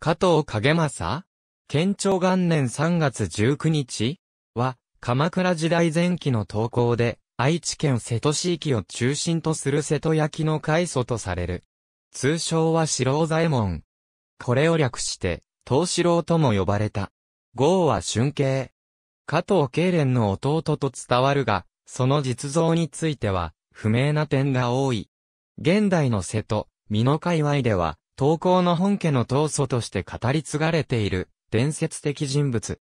加藤影正県庁元年3月19日は、鎌倉時代前期の投稿で、愛知県瀬戸市域を中心とする瀬戸焼の開祖とされる。通称は四郎左衛門。これを略して、東四郎とも呼ばれた。豪は春慶。加藤慶連の弟と伝わるが、その実像については、不明な点が多い。現代の瀬戸、美濃界隈では、東高の本家の闘祖として語り継がれている伝説的人物。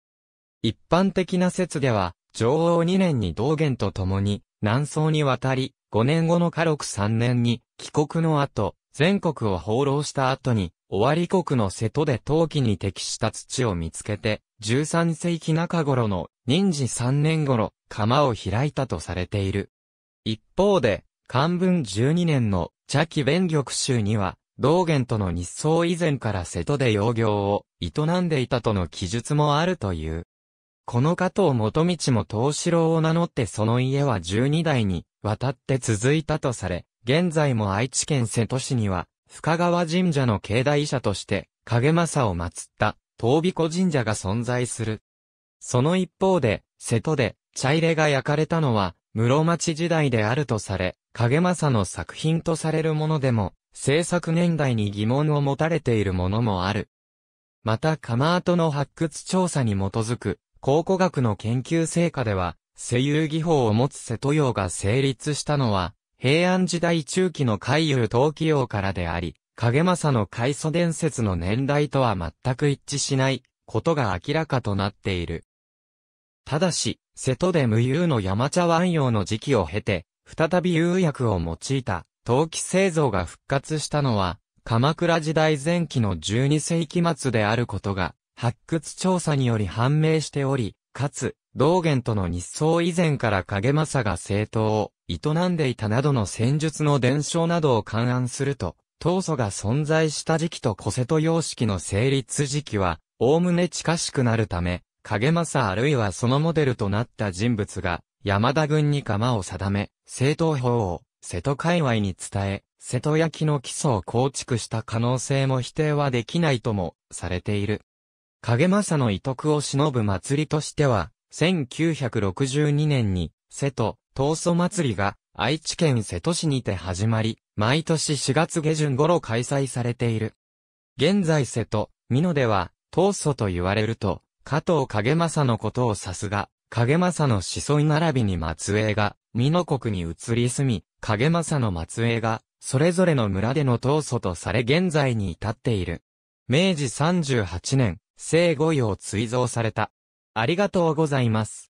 一般的な説では、上王2年に道元と共に南宋に渡り、5年後の家禄3年に帰国の後、全国を放浪した後に、終わり国の瀬戸で陶器に適した土を見つけて、13世紀中頃の任時3年頃、釜を開いたとされている。一方で、漢文12年の茶器弁玉集には、道元との日相以前から瀬戸で養業を営んでいたとの記述もあるという。この加藤元道も東四郎を名乗ってその家は12代に渡って続いたとされ、現在も愛知県瀬戸市には、深川神社の境内社として、影正を祀った、東美子神社が存在する。その一方で、瀬戸で、茶入れが焼かれたのは、室町時代であるとされ、影正の作品とされるものでも制作年代に疑問を持たれているものもある。また、ー跡の発掘調査に基づく、考古学の研究成果では、声優技法を持つ瀬戸洋が成立したのは、平安時代中期の海遊陶器洋からであり、影正の海祖伝説の年代とは全く一致しないことが明らかとなっている。ただし、瀬戸で無遊の山茶湾洋の時期を経て、再び釉薬を用いた陶器製造が復活したのは、鎌倉時代前期の12世紀末であることが、発掘調査により判明しており、かつ、道元との日相以前から影正が政党を営んでいたなどの戦術の伝承などを勘案すると、当祖が存在した時期と小瀬戸様式の成立時期は、おおむね近しくなるため、影正あるいはそのモデルとなった人物が、山田軍に釜を定め、政党法を瀬戸界隈に伝え、瀬戸焼の基礎を構築した可能性も否定はできないとも、されている。影正の遺徳を忍ぶ祭りとしては、1962年に、瀬戸、闘争祭りが、愛知県瀬戸市にて始まり、毎年4月下旬頃開催されている。現在瀬戸、美濃では、闘争と言われると、加藤影正のことを指すが、影正の子孫並びに末裔が、美濃国に移り住み、影正の末裔が、それぞれの村での闘争とされ現在に至っている。明治38年、聖御用追贈された。ありがとうございます。